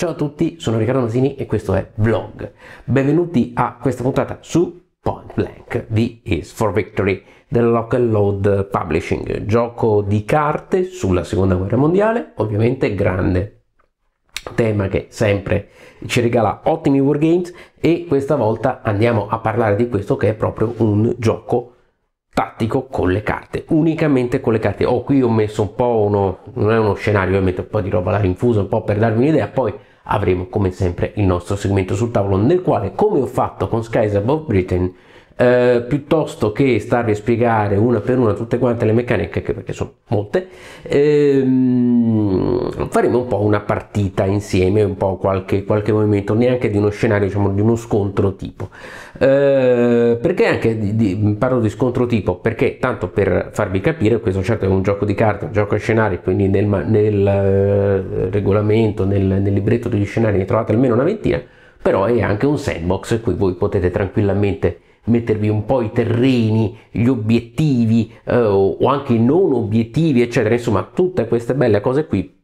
Ciao a tutti, sono Riccardo Masini e questo è Vlog. Benvenuti a questa puntata su Point Blank di Is for Victory del Local Load Publishing, gioco di carte sulla seconda guerra mondiale, ovviamente grande tema che sempre ci regala ottimi wargames e questa volta andiamo a parlare di questo che è proprio un gioco tattico con le carte, unicamente con le carte. Oh, qui ho messo un po' uno, non è uno scenario, io metto un po' di roba là infusa, un po' per darvi un'idea, poi avremo come sempre il nostro segmento sul tavolo nel quale come ho fatto con Skies Above Britain eh, piuttosto che starvi a spiegare una per una tutte quante le meccaniche, perché sono molte, ehm, faremo un po' una partita insieme, un po' qualche, qualche movimento, neanche di uno scenario, diciamo di uno scontro tipo. Eh, perché anche di, di, parlo di scontro tipo? Perché tanto per farvi capire, questo certo è un gioco di carte, un gioco a scenari, quindi nel, nel eh, regolamento, nel, nel libretto degli scenari ne trovate almeno una ventina, però è anche un sandbox in cui voi potete tranquillamente mettervi un po' i terreni, gli obiettivi eh, o anche i non obiettivi, eccetera, insomma, tutte queste belle cose qui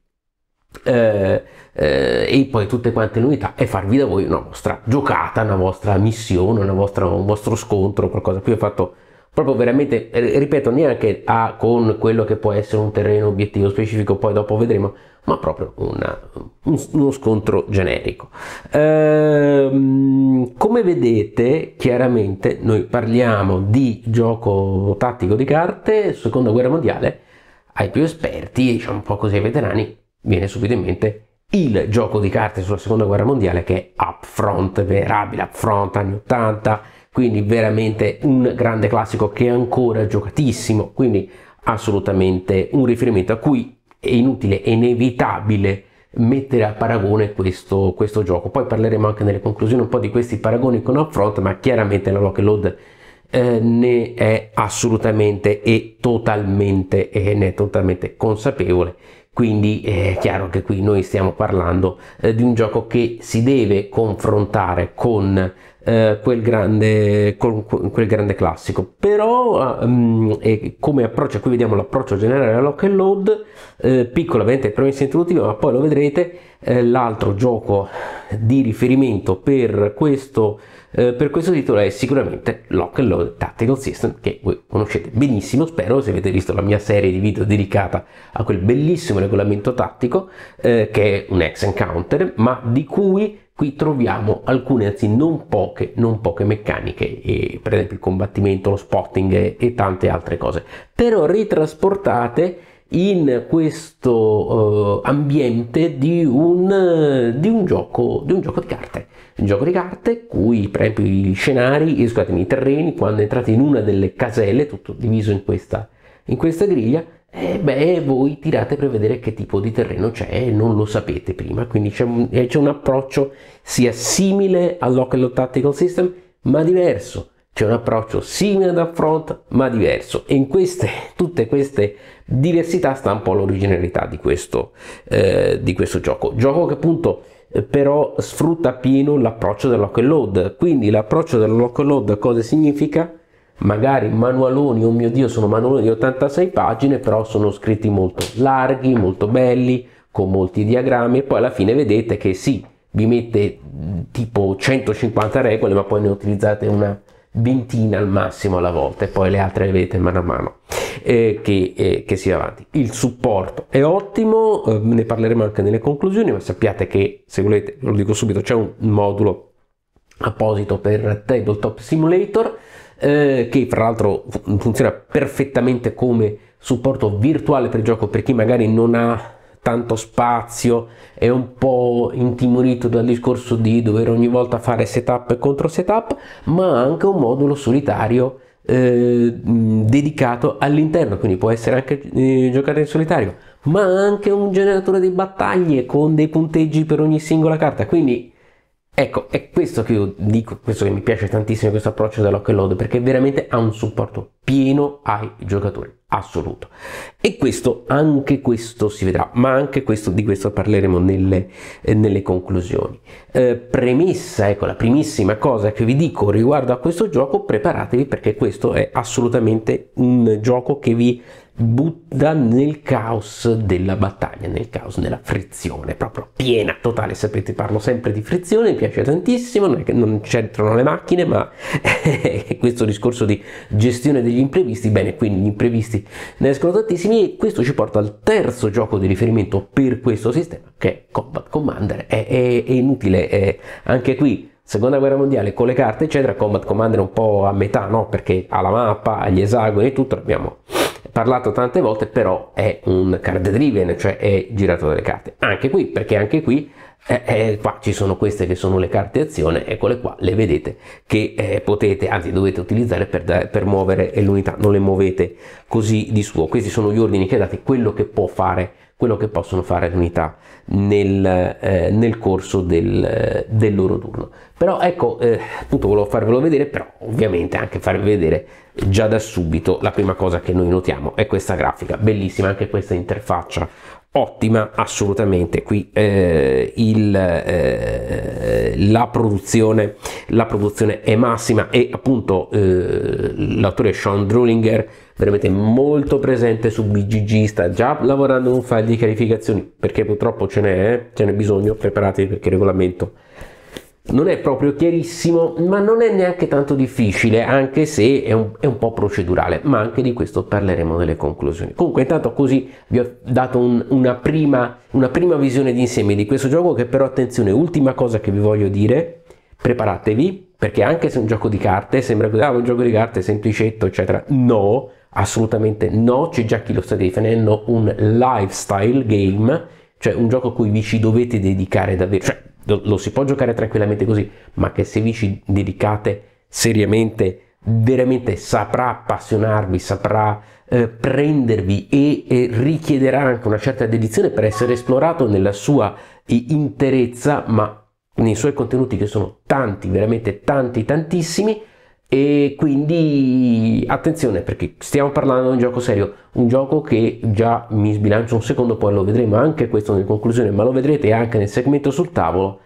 eh, eh, e poi tutte quante novità e farvi da voi una vostra giocata, una vostra missione, una vostra, un vostro scontro, qualcosa. Qui ho fatto proprio veramente, ripeto, neanche a, con quello che può essere un terreno obiettivo specifico, poi dopo vedremo, ma proprio una, un, uno scontro generico. Ehm, come vedete, chiaramente noi parliamo di gioco tattico di carte, seconda guerra mondiale, ai più esperti, diciamo un po' così ai veterani, viene subito in mente il gioco di carte sulla seconda guerra mondiale che è Upfront, venerabile Upfront anni 80, quindi veramente un grande classico che è ancora giocatissimo, quindi assolutamente un riferimento a cui è inutile, è inevitabile mettere a paragone questo, questo gioco. Poi parleremo anche nelle conclusioni un po' di questi paragoni con Upfront, ma chiaramente la Lock Load eh, ne è assolutamente e totalmente, e ne è totalmente consapevole quindi è chiaro che qui noi stiamo parlando eh, di un gioco che si deve confrontare con eh, quel, grande, quel, grande, classico. Però um, come approccio, qui vediamo l'approccio generale alla lock and load, eh, piccola veramente premessa introduttiva, ma poi lo vedrete, eh, l'altro gioco di riferimento per questo, eh, per questo titolo è sicuramente Lock and Load Tactical System, che voi conoscete benissimo, spero, se avete visto la mia serie di video dedicata a quel bellissimo regolamento tattico, che è un ex encounter, ma di cui qui troviamo alcune, anzi non poche, non poche meccaniche, eh, per esempio il combattimento, lo spotting e, e tante altre cose, però ritrasportate in questo eh, ambiente di un, di, un gioco, di un, gioco, di carte. Un gioco di carte cui per esempio i scenari, scusatemi, i terreni, quando entrate in una delle caselle, tutto diviso in questa, in questa griglia, eh beh, voi tirate per vedere che tipo di terreno c'è e non lo sapete prima, quindi c'è un, eh, c'è un approccio sia simile al Local Tactical System, ma diverso. C'è un approccio simile ad Upfront, ma diverso. E in queste, tutte queste diversità sta un po' l'originalità di questo, eh, di questo gioco. Gioco che appunto eh, però sfrutta pieno l'approccio del lock and load. Quindi l'approccio del lock and load cosa significa? magari manualoni, oh mio dio sono manualoni di 86 pagine, però sono scritti molto larghi, molto belli, con molti diagrammi e poi alla fine vedete che sì, vi mette mm, tipo 150 regole, ma poi ne utilizzate una ventina al massimo alla volta e poi le altre le vedete mano a mano eh, che, eh, che si va avanti. Il supporto è ottimo, eh, ne parleremo anche nelle conclusioni, ma sappiate che se volete, lo dico subito, c'è un modulo apposito per Tabletop Simulator eh, che fra l'altro funziona perfettamente come supporto virtuale per il gioco per chi magari non ha tanto spazio, è un po' intimorito dal discorso di dover ogni volta fare setup e contro setup, ma anche un modulo solitario eh, dedicato all'interno, quindi può essere anche eh, giocato in solitario, ma anche un generatore di battaglie con dei punteggi per ogni singola carta, quindi Ecco, è questo che io dico, questo che mi piace tantissimo questo approccio and load, perché veramente ha un supporto pieno ai giocatori, assoluto. E questo, anche questo si vedrà, ma anche questo, di questo parleremo nelle, eh, nelle conclusioni. Eh, premessa, ecco, la primissima cosa che vi dico riguardo a questo gioco, preparatevi perché questo è assolutamente un gioco che vi butta nel caos della battaglia, nel caos della frizione, proprio piena, totale. Sapete, parlo sempre di frizione, mi piace tantissimo, non, non c'entrano le macchine, ma questo discorso di gestione degli imprevisti, bene, quindi gli imprevisti ne escono tantissimi e questo ci porta al terzo gioco di riferimento per questo sistema, che è Combat Commander. È, è, è inutile, è anche qui seconda guerra mondiale con le carte eccetera combat commander un po' a metà no perché ha la mappa ha gli esagoni e tutto abbiamo parlato tante volte, però è un card driven, cioè è girato dalle carte. Anche qui, perché anche qui eh, eh, qua ci sono queste che sono le carte azione eccole qua le vedete che eh, potete anzi dovete utilizzare per, per muovere l'unità non le muovete così di suo questi sono gli ordini che date quello che può fare quello che possono fare l'unità nel, eh, nel corso del, eh, del, loro turno. Però ecco, eh, appunto volevo farvelo vedere, però ovviamente anche farvi vedere già da subito la prima cosa che noi notiamo è questa grafica, bellissima anche questa interfaccia ottima assolutamente qui eh, il, eh, la, produzione, la, produzione, è massima e appunto eh, l'autore Sean Drullinger veramente molto presente su BGG sta già lavorando in un file di chiarificazioni perché purtroppo ce n'è, eh, ce n'è bisogno preparatevi perché il regolamento non è proprio chiarissimo, ma non è neanche tanto difficile, anche se è un, è un, po' procedurale, ma anche di questo parleremo nelle conclusioni. Comunque, intanto così vi ho dato un, una, prima, una prima visione d'insieme di questo gioco, che però attenzione, ultima cosa che vi voglio dire, preparatevi, perché anche se è un gioco di carte, sembra che ah, un gioco di carte semplicetto, eccetera, no, assolutamente no, c'è già chi lo sta definendo un lifestyle game, cioè un gioco a cui vi ci dovete dedicare davvero, cioè, lo si può giocare tranquillamente così, ma che se vi ci dedicate seriamente veramente saprà appassionarvi, saprà eh, prendervi e, e, richiederà anche una certa dedizione per essere esplorato nella sua eh, interezza, ma nei suoi contenuti che sono tanti, veramente tanti, tantissimi, e quindi attenzione perché stiamo parlando di un gioco serio, un gioco che già mi sbilancio un secondo, poi lo vedremo anche questo in conclusione, ma lo vedrete anche nel segmento sul tavolo.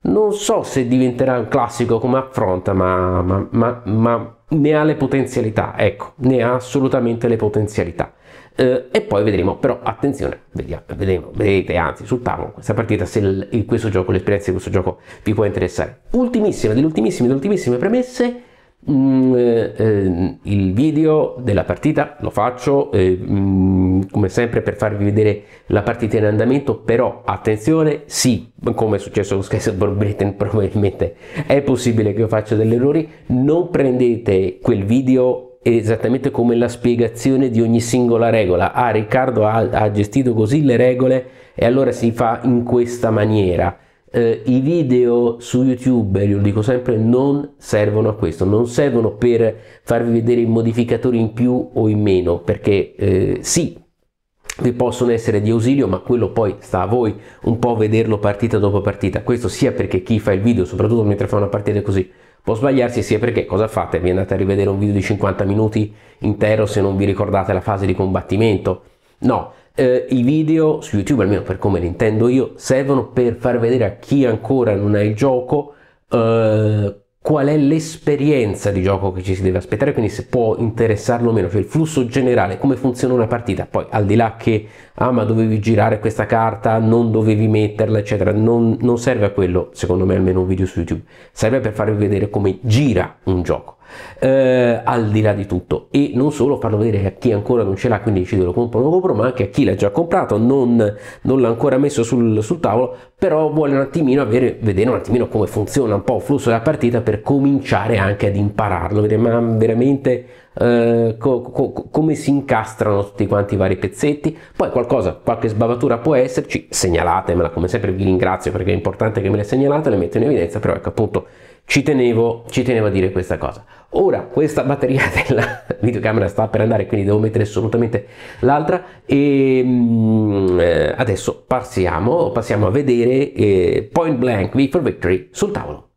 Non so se diventerà un classico come affronta, ma, ma, ma, ma ne ha le potenzialità, ecco, ne ha assolutamente le potenzialità. Eh, e poi vedremo, però attenzione, vediamo, vedremo, vedete anzi sul tavolo questa partita se il, questo gioco, l'esperienza di questo gioco vi può interessare. Ultimissima, delle ultimissime, delle ultimissime premesse, Mm, eh, ehm, il video della partita lo faccio eh, mm, come sempre per farvi vedere la partita in andamento però attenzione sì come è successo con Skyscraper Britain probabilmente è possibile che io faccia degli errori non prendete quel video esattamente come la spiegazione di ogni singola regola ah Riccardo ha, ha gestito così le regole e allora si fa in questa maniera eh, i video su YouTube, io dico sempre, non servono a questo, non servono per farvi vedere i modificatori in più o in meno, perché eh, sì, vi possono essere di ausilio, ma quello poi sta a voi un po' vederlo partita dopo partita. Questo sia perché chi fa il video, soprattutto mentre fa una partita così, può sbagliarsi, sia perché cosa fate? Vi andate a rivedere un video di 50 minuti intero se non vi ricordate la fase di combattimento? No, eh, i video su YouTube, almeno per come li intendo io, servono per far vedere a chi ancora non ha il gioco eh, qual è l'esperienza di gioco che ci si deve aspettare, quindi se può interessarlo o meno, cioè il flusso generale, come funziona una partita. Poi al di là che, ah ma dovevi girare questa carta, non dovevi metterla, eccetera, non, non serve a quello, secondo me almeno un video su YouTube, serve per farvi vedere come gira un gioco eh, al di là di tutto e non solo farlo vedere a chi ancora non ce l'ha quindi decide lo compro o lo compro ma anche a chi l'ha già comprato non, non l'ha ancora messo sul, sul, tavolo però vuole un attimino avere, vedere un attimino come funziona un po' il flusso della partita per cominciare anche ad impararlo vedere ma veramente eh, co, co, come si incastrano tutti quanti i vari pezzetti poi qualcosa qualche sbavatura può esserci segnalatemela come sempre vi ringrazio perché è importante che me le segnalate le metto in evidenza però ecco appunto ci tenevo, ci tenevo a dire questa cosa Ora questa batteria della videocamera sta per andare, quindi devo mettere assolutamente l'altra e ehm, eh, adesso passiamo, passiamo, a vedere eh, Point Blank V for Victory sul tavolo.